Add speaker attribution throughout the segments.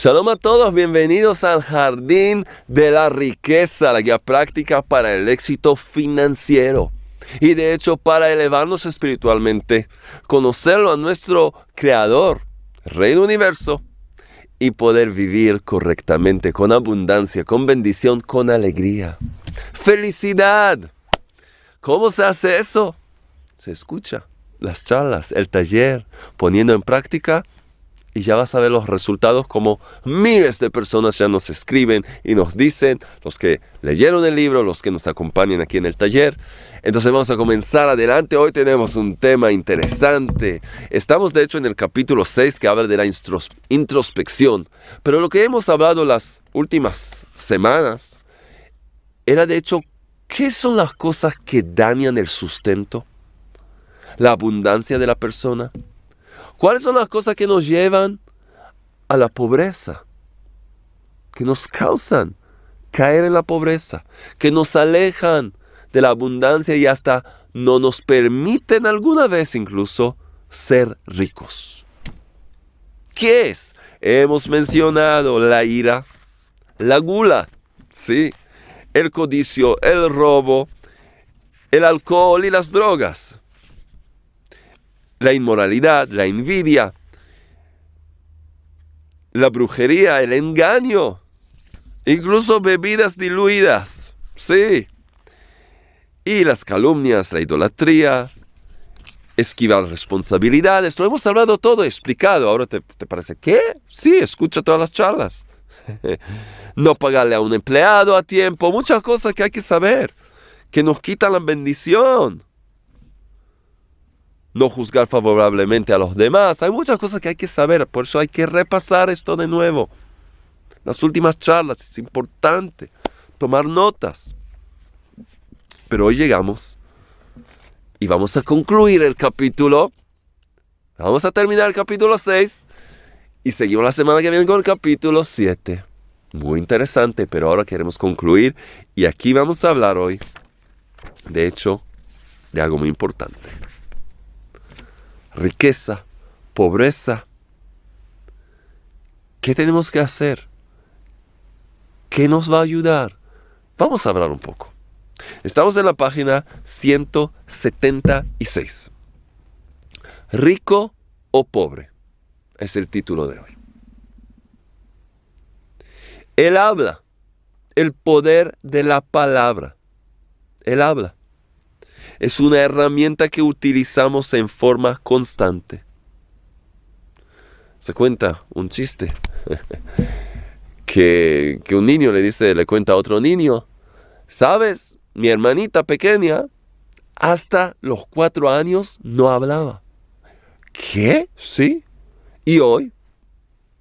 Speaker 1: Shalom a todos, bienvenidos al Jardín de la Riqueza, la guía práctica para el éxito financiero y de hecho para elevarnos espiritualmente, conocerlo a nuestro Creador, Rey del Universo, y poder vivir correctamente, con abundancia, con bendición, con alegría. ¡Felicidad! ¿Cómo se hace eso? Se escucha las charlas, el taller, poniendo en práctica y ya vas a ver los resultados como miles de personas ya nos escriben y nos dicen, los que leyeron el libro, los que nos acompañan aquí en el taller. Entonces vamos a comenzar adelante. Hoy tenemos un tema interesante. Estamos de hecho en el capítulo 6 que habla de la introspección. Pero lo que hemos hablado las últimas semanas era de hecho qué son las cosas que dañan el sustento, la abundancia de la persona ¿Cuáles son las cosas que nos llevan a la pobreza? Que nos causan caer en la pobreza, que nos alejan de la abundancia y hasta no nos permiten alguna vez incluso ser ricos. ¿Qué es? Hemos mencionado la ira, la gula, ¿sí? el codicio, el robo, el alcohol y las drogas la inmoralidad, la envidia, la brujería, el engaño, incluso bebidas diluidas, sí. Y las calumnias, la idolatría, esquivar responsabilidades, lo hemos hablado todo, explicado. Ahora te, parece, ¿qué? Sí, escucha todas las charlas. no pagarle a un empleado a tiempo, muchas cosas que hay que saber, que nos quitan la bendición no juzgar favorablemente a los demás. Hay muchas cosas que hay que saber, por eso hay que repasar esto de nuevo. Las últimas charlas, es importante tomar notas. Pero hoy llegamos y vamos a concluir el capítulo. Vamos a terminar el capítulo 6 y seguimos la semana que viene con el capítulo 7. Muy interesante, pero ahora queremos concluir y aquí vamos a hablar hoy, de hecho, de algo muy importante riqueza, pobreza. ¿Qué tenemos que hacer? ¿Qué nos va a ayudar? Vamos a hablar un poco. Estamos en la página 176. Rico o pobre es el título de hoy. Él habla, el poder de la palabra. Él habla es una herramienta que utilizamos en forma constante. Se cuenta un chiste que, un niño le dice, le cuenta a otro niño, ¿sabes? Mi hermanita pequeña hasta los cuatro años no hablaba. ¿Qué? Sí. Y hoy,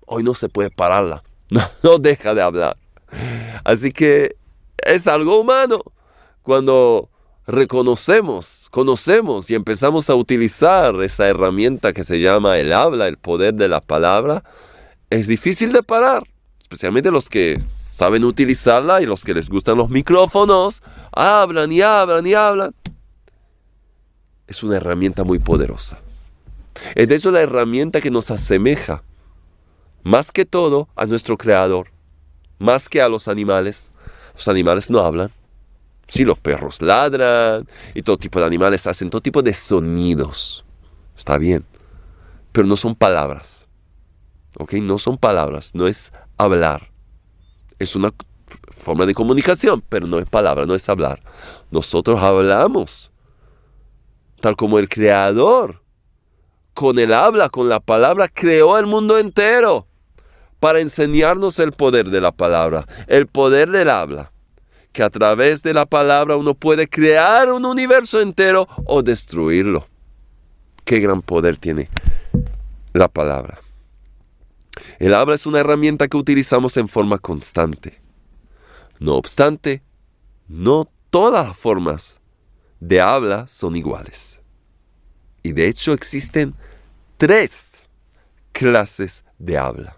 Speaker 1: hoy no se puede pararla. no deja de hablar. Así que es algo humano. Cuando reconocemos, conocemos y empezamos a utilizar esa herramienta que se llama el habla, el poder de la palabra, es difícil de parar, especialmente los que saben utilizarla y los que les gustan los micrófonos, hablan y hablan y hablan. Es una herramienta muy poderosa. Es de hecho la herramienta que nos asemeja más que todo a nuestro creador, más que a los animales. Los animales no hablan, si los perros ladran y todo tipo de animales hacen todo tipo de sonidos. Está bien. Pero no son palabras. ¿Ok? No son palabras. No es hablar. Es una forma de comunicación, pero no es palabra, no es hablar. Nosotros hablamos. Tal como el creador. Con el habla, con la palabra, creó el mundo entero para enseñarnos el poder de la palabra, el poder del habla que a través de la palabra uno puede crear un universo entero o destruirlo. Qué gran poder tiene la palabra. El habla es una herramienta que utilizamos en forma constante. No obstante, no todas las formas de habla son iguales. Y de hecho existen tres clases de habla.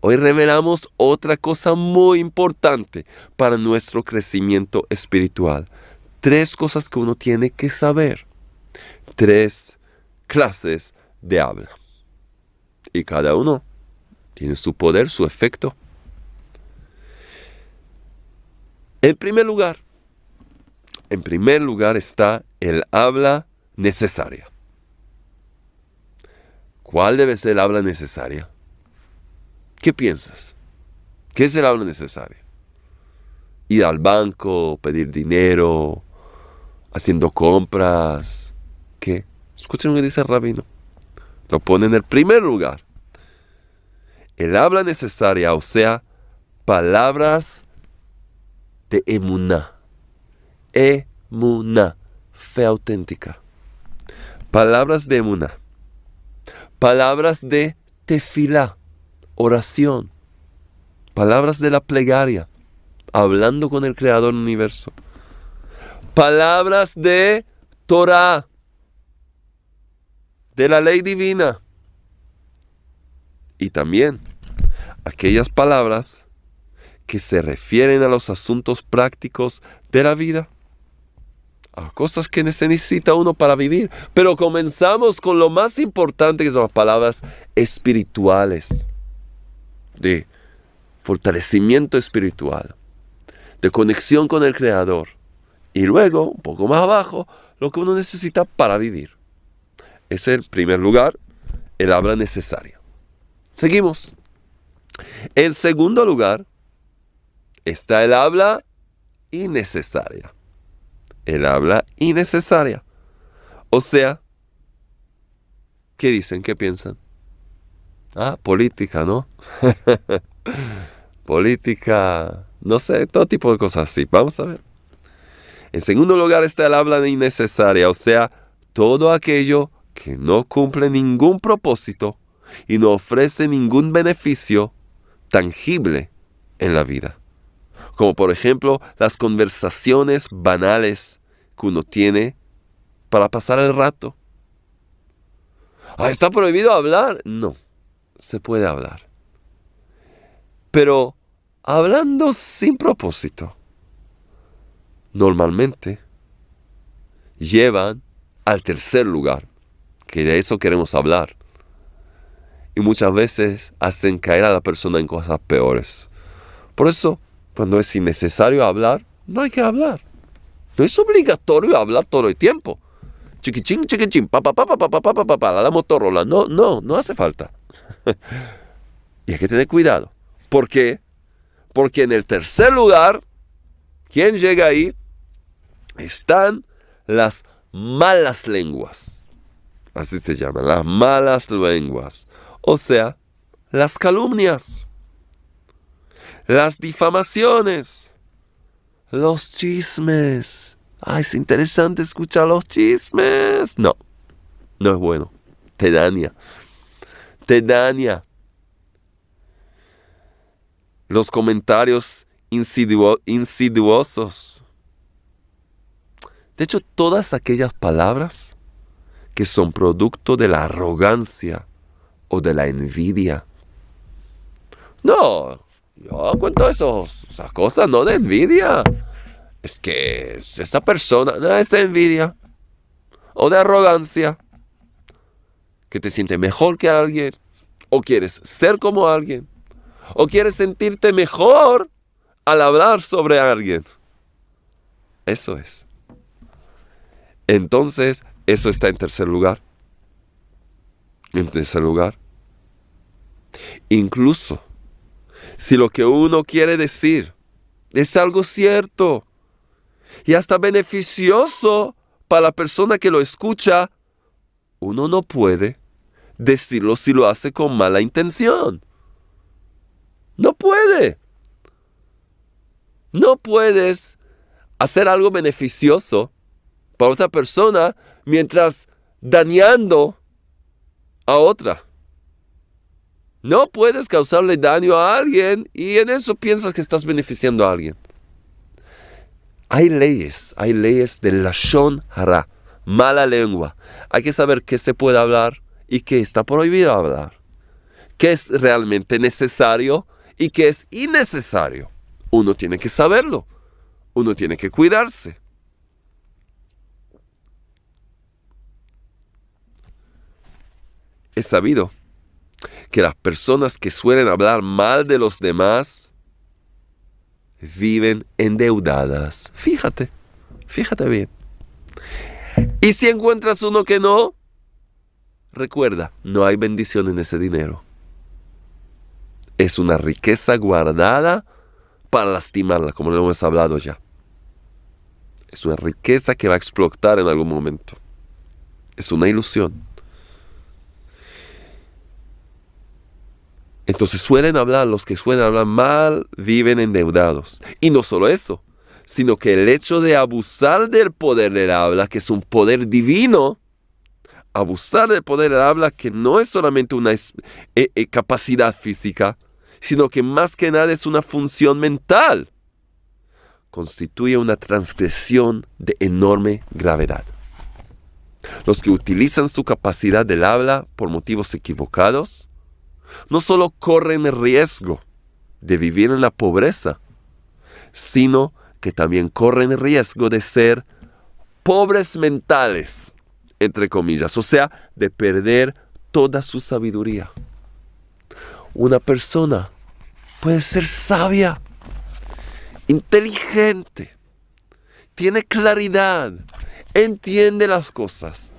Speaker 1: Hoy revelamos otra cosa muy importante para nuestro crecimiento espiritual. Tres cosas que uno tiene que saber. Tres clases de habla. Y cada uno tiene su poder, su efecto. En primer lugar, en primer lugar está el habla necesaria. ¿Cuál debe ser el habla necesaria? ¿Qué piensas? ¿Qué es el habla necesaria? Ir al banco, pedir dinero, haciendo compras. ¿Qué? Escuchen lo que dice el rabino. Lo pone en el primer lugar. El habla necesaria, o sea, palabras de emuná. Emuná, fe auténtica. Palabras de emuná. Palabras de tefilá oración, palabras de la plegaria, hablando con el creador universo, palabras de Torah, de la ley divina, y también aquellas palabras que se refieren a los asuntos prácticos de la vida, a cosas que necesita uno para vivir. Pero comenzamos con lo más importante que son las palabras espirituales de fortalecimiento espiritual, de conexión con el Creador. Y luego, un poco más abajo, lo que uno necesita para vivir. Es el primer lugar, el habla necesaria. Seguimos. En segundo lugar, está el habla innecesaria. El habla innecesaria. O sea, ¿qué dicen? ¿Qué piensan? Ah, política, ¿no? política, no sé, todo tipo de cosas así. Vamos a ver. En segundo lugar está el habla innecesaria, o sea, todo aquello que no cumple ningún propósito y no ofrece ningún beneficio tangible en la vida. Como por ejemplo las conversaciones banales que uno tiene para pasar el rato. Ah, está prohibido hablar. No se puede hablar. Pero hablando sin propósito, normalmente llevan al tercer lugar, que de eso queremos hablar. Y muchas veces hacen caer a la persona en cosas peores. Por eso, cuando es innecesario hablar, no hay que hablar. No es obligatorio hablar todo el tiempo. Chiquichín, chiquichín, pa pa papá, papá, pa, la Motorola. No, no, no hace falta. y hay que tener cuidado. ¿Por qué? Porque en el tercer lugar, ¿quién llega ahí? Están las malas lenguas. Así se llaman, las malas lenguas. O sea, las calumnias, las difamaciones, los chismes. Ay, es interesante escuchar los chismes. No, no es bueno. Te daña te Los comentarios insiduosos. De hecho, todas aquellas palabras que son producto de la arrogancia o de la envidia. No, yo cuento esos, esas cosas no de envidia. Es que esa persona, no es de envidia o de arrogancia que te siente mejor que alguien, o quieres ser como alguien, o quieres sentirte mejor al hablar sobre alguien. Eso es. Entonces, eso está en tercer lugar. En tercer lugar. Incluso si lo que uno quiere decir es algo cierto y hasta beneficioso para la persona que lo escucha, uno no puede decirlo si lo hace con mala intención. No puede. No puedes hacer algo beneficioso para otra persona mientras dañando a otra. No puedes causarle daño a alguien y en eso piensas que estás beneficiando a alguien. Hay leyes, hay leyes de la Shon Hara mala lengua. Hay que saber qué se puede hablar y qué está prohibido hablar. Qué es realmente necesario y qué es innecesario. Uno tiene que saberlo. Uno tiene que cuidarse. Es sabido que las personas que suelen hablar mal de los demás viven endeudadas. Fíjate, fíjate bien. Y si encuentras uno que no, recuerda, no hay bendición en ese dinero. Es una riqueza guardada para lastimarla, como lo hemos hablado ya. Es una riqueza que va a explotar en algún momento. Es una ilusión. Entonces suelen hablar, los que suelen hablar mal viven endeudados. Y no solo eso, sino que el hecho de abusar del poder del habla, que es un poder divino, abusar del poder del habla, que no es solamente una eh, eh, capacidad física, sino que más que nada es una función mental, constituye una transgresión de enorme gravedad. Los que utilizan su capacidad del habla por motivos equivocados, no solo corren el riesgo de vivir en la pobreza, sino que también corren riesgo de ser pobres mentales, entre comillas, o sea, de perder toda su sabiduría. Una persona puede ser sabia, inteligente, tiene claridad, entiende las cosas,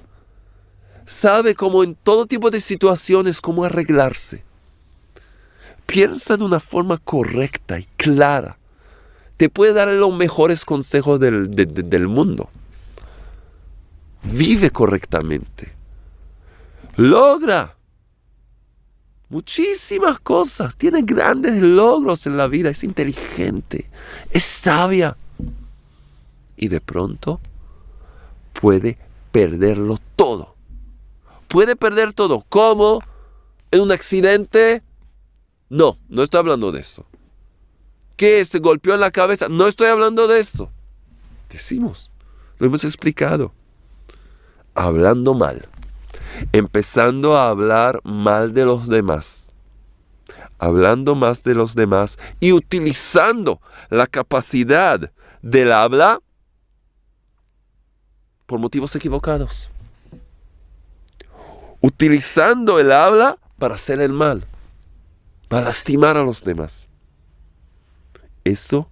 Speaker 1: sabe cómo en todo tipo de situaciones, cómo arreglarse. Piensa de una forma correcta y clara te puede dar los mejores consejos del, mundo. Vive correctamente. Logra muchísimas cosas. Tiene grandes logros en la vida. Es inteligente. Es sabia. Y de pronto puede perderlo todo. Puede perder todo. ¿Cómo? ¿En un accidente? No, no estoy hablando de eso. ¿Qué? se golpeó en la cabeza. No estoy hablando de eso. Decimos, lo hemos explicado. Hablando mal. Empezando a hablar mal de los demás. Hablando más de los demás y utilizando la capacidad del habla por motivos equivocados. Utilizando el habla para hacer el mal, para lastimar a los demás. Eso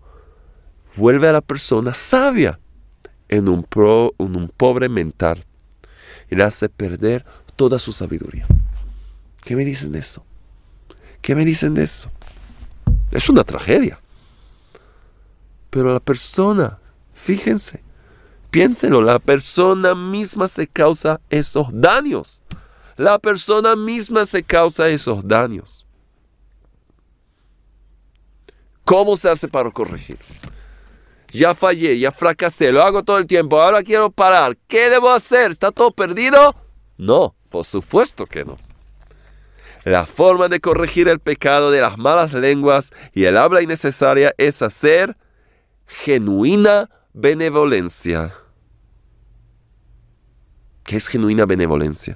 Speaker 1: vuelve a la persona sabia en un, pobre mental y le hace perder toda su sabiduría. ¿Qué me dicen de eso? ¿Qué me dicen de eso? Es una tragedia. Pero la persona, fíjense, piénsenlo, la persona misma se causa esos daños. La persona misma se causa esos daños. ¿Cómo se hace para corregir? Ya fallé, ya fracasé, lo hago todo el tiempo, ahora quiero parar. ¿Qué debo hacer? ¿Está todo perdido? No, por supuesto que no. La forma de corregir el pecado de las malas lenguas y el habla innecesaria es hacer genuina benevolencia. ¿Qué es genuina benevolencia?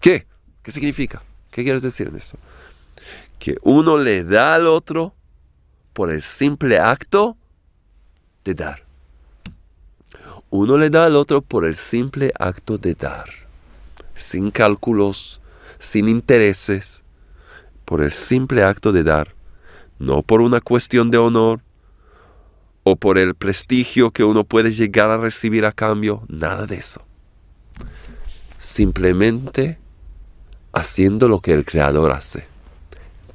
Speaker 1: ¿Qué? ¿Qué significa? ¿Qué quieres decir en eso? que uno le da al otro por el simple acto de dar. Uno le da al otro por el simple acto de dar, sin cálculos, sin intereses, por el simple acto de dar, no por una cuestión de honor o por el prestigio que uno puede llegar a recibir a cambio, nada de eso. Simplemente haciendo lo que el Creador hace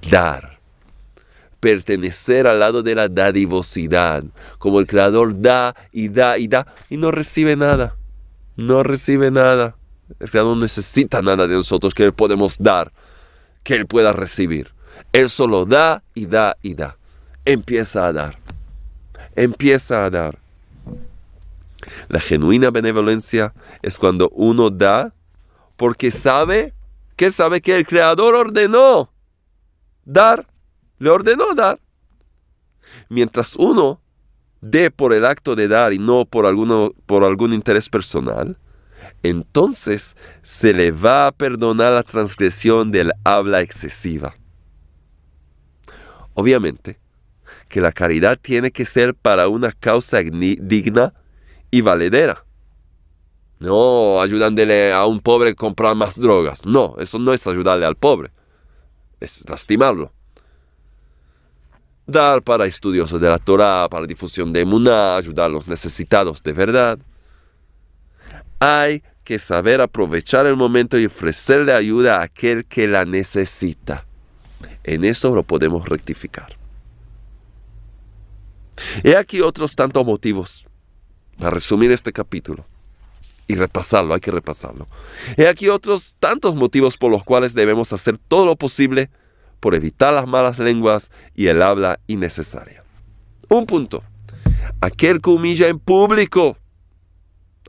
Speaker 1: dar, pertenecer al lado de la dadivosidad, como el Creador da y da y da y no recibe nada, no recibe nada. El Creador no necesita nada de nosotros que Él podemos dar, que Él pueda recibir. Él solo da y da y da. Empieza a dar. Empieza a dar. La genuina benevolencia es cuando uno da porque sabe que sabe que el Creador ordenó dar, le ordenó dar. Mientras uno dé por el acto de dar y no por, alguno, por algún interés personal, entonces se le va a perdonar la transgresión del habla excesiva. Obviamente que la caridad tiene que ser para una causa digna y valedera. No ayudándole a un pobre a comprar más drogas. No, eso no es ayudarle al pobre lastimarlo. Dar para estudiosos de la Torah, para difusión de Muná, ayudar a los necesitados de verdad. Hay que saber aprovechar el momento y ofrecerle ayuda a aquel que la necesita. En eso lo podemos rectificar. He aquí otros tantos motivos para resumir este capítulo y repasarlo, hay que repasarlo. He aquí otros tantos motivos por los cuales debemos hacer todo lo posible por evitar las malas lenguas y el habla innecesaria. Un punto. Aquel que humilla en público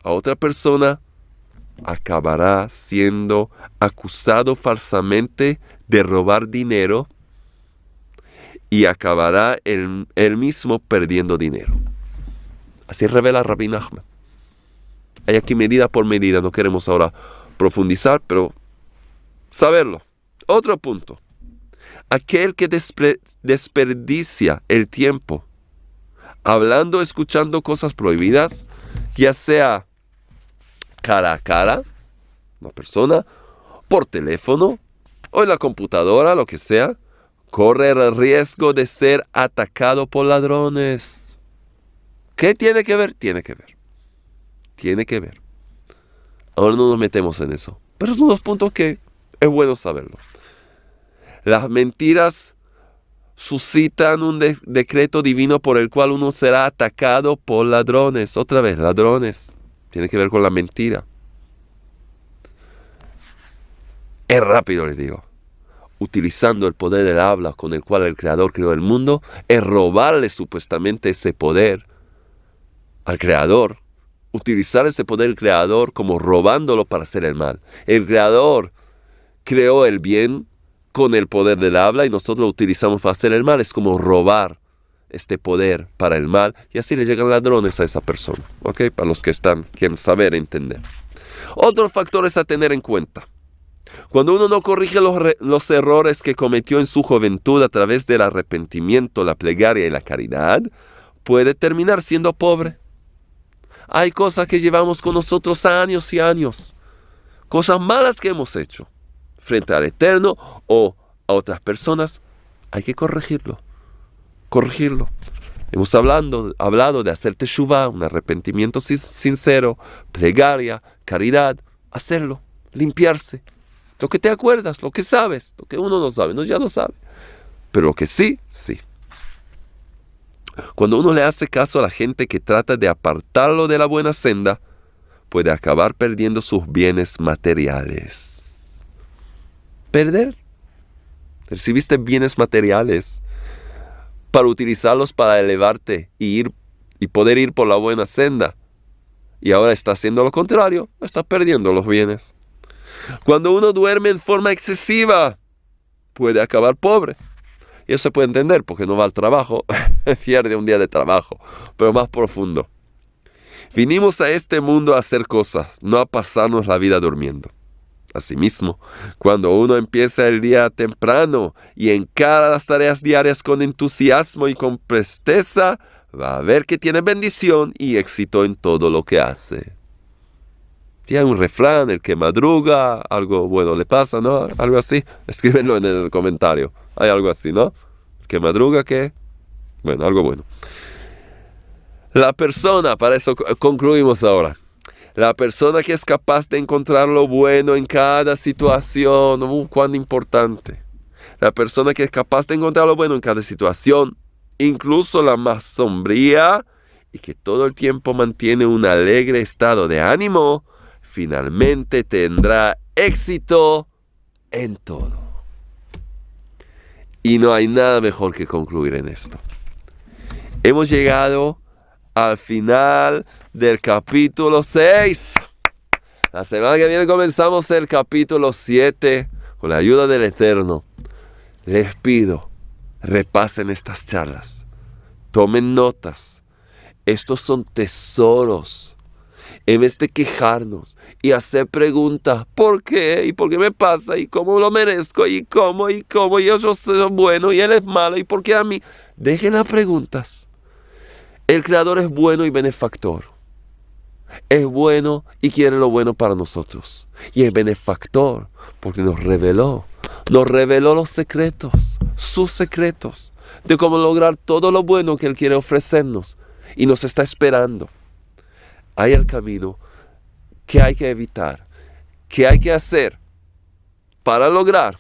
Speaker 1: a otra persona acabará siendo acusado falsamente de robar dinero y acabará él, mismo perdiendo dinero. Así revela Rabbi Nachman. Hay aquí medida por medida, no queremos ahora profundizar, pero saberlo. Otro punto. Aquel que desperdicia el tiempo hablando, escuchando cosas prohibidas, ya sea cara a cara, una persona, por teléfono o en la computadora, lo que sea, corre el riesgo de ser atacado por ladrones. ¿Qué tiene que ver? Tiene que ver. Tiene que ver. Ahora no nos metemos en eso. Pero son unos puntos que es bueno saberlo. Las mentiras suscitan un decreto divino por el cual uno será atacado por ladrones. Otra vez, ladrones. Tiene que ver con la mentira. Es rápido, les digo. Utilizando el poder del habla con el cual el Creador creó el mundo, es robarle supuestamente ese poder al Creador utilizar ese poder creador como robándolo para hacer el mal. El creador creó el bien con el poder del habla y nosotros lo utilizamos para hacer el mal. Es como robar este poder para el mal y así le llegan ladrones a esa persona. ¿Ok? Para los que están, quieren saber, e entender. Otros factores a tener en cuenta. Cuando uno no corrige los, los, errores que cometió en su juventud a través del arrepentimiento, la plegaria y la caridad, puede terminar siendo pobre. Hay cosas que llevamos con nosotros años y años. Cosas malas que hemos hecho frente al Eterno o a otras personas. Hay que corregirlo. Corregirlo. Hemos hablando, hablado de hacer teshuva, un arrepentimiento sincero, plegaria, caridad. Hacerlo. Limpiarse. Lo que te acuerdas, lo que sabes, lo que uno no sabe, no ya no sabe. Pero lo que sí, sí. Cuando uno le hace caso a la gente que trata de apartarlo de la buena senda, puede acabar perdiendo sus bienes materiales. Perder. Recibiste bienes materiales para utilizarlos para elevarte y, ir, y poder ir por la buena senda. Y ahora está haciendo lo contrario, está perdiendo los bienes. Cuando uno duerme en forma excesiva, puede acabar pobre y eso se puede entender, porque no va al trabajo, pierde un día de trabajo, pero más profundo. Vinimos a este mundo a hacer cosas, no a pasarnos la vida durmiendo. Asimismo, cuando uno empieza el día temprano y encara las tareas diarias con entusiasmo y con presteza, va a ver que tiene bendición y éxito en todo lo que hace. tiene un refrán, el que madruga, algo bueno le pasa, ¿no? Algo así, escríbenlo en el comentario. Hay algo así, ¿no? Que madruga, que... Bueno, algo bueno. La persona, para eso concluimos ahora. La persona que es capaz de encontrar lo bueno en cada situación, uh, cuán importante. La persona que es capaz de encontrar lo bueno en cada situación, incluso la más sombría, y que todo el tiempo mantiene un alegre estado de ánimo, finalmente tendrá éxito en todo. Y no hay nada mejor que concluir en esto. Hemos llegado al final del capítulo 6. La semana que viene comenzamos el capítulo 7 con la ayuda del Eterno. Les pido, repasen estas charlas, tomen notas. Estos son tesoros en vez de quejarnos y hacer preguntas, ¿por qué? ¿Y por qué me pasa? ¿Y cómo lo merezco? ¿Y cómo? ¿Y cómo? yo soy bueno? ¿Y él es malo? ¿Y por qué a mí? Dejen las preguntas. El Creador es bueno y benefactor. Es bueno y quiere lo bueno para nosotros. Y es benefactor porque nos reveló. Nos reveló los secretos, sus secretos, de cómo lograr todo lo bueno que Él quiere ofrecernos. Y nos está esperando hay el camino, que hay que evitar, que hay que hacer para lograr.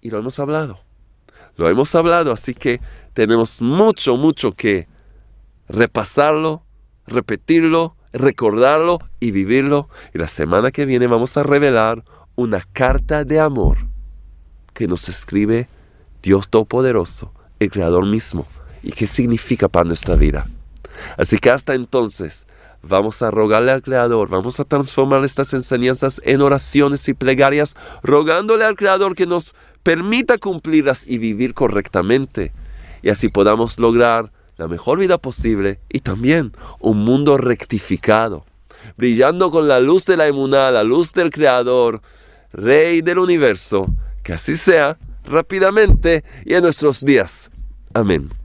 Speaker 1: Y lo hemos hablado. Lo hemos hablado, así que tenemos mucho, mucho que repasarlo, repetirlo, recordarlo y vivirlo. Y la semana que viene vamos a revelar una carta de amor que nos escribe Dios Todopoderoso, el Creador mismo, y qué significa para nuestra vida. Así que hasta entonces, Vamos a rogarle al Creador, vamos a transformar estas enseñanzas en oraciones y plegarias, rogándole al Creador que nos permita cumplirlas y vivir correctamente. Y así podamos lograr la mejor vida posible y también un mundo rectificado, brillando con la luz de la emuná, la luz del Creador, Rey del universo. Que así sea rápidamente y en nuestros días. Amén.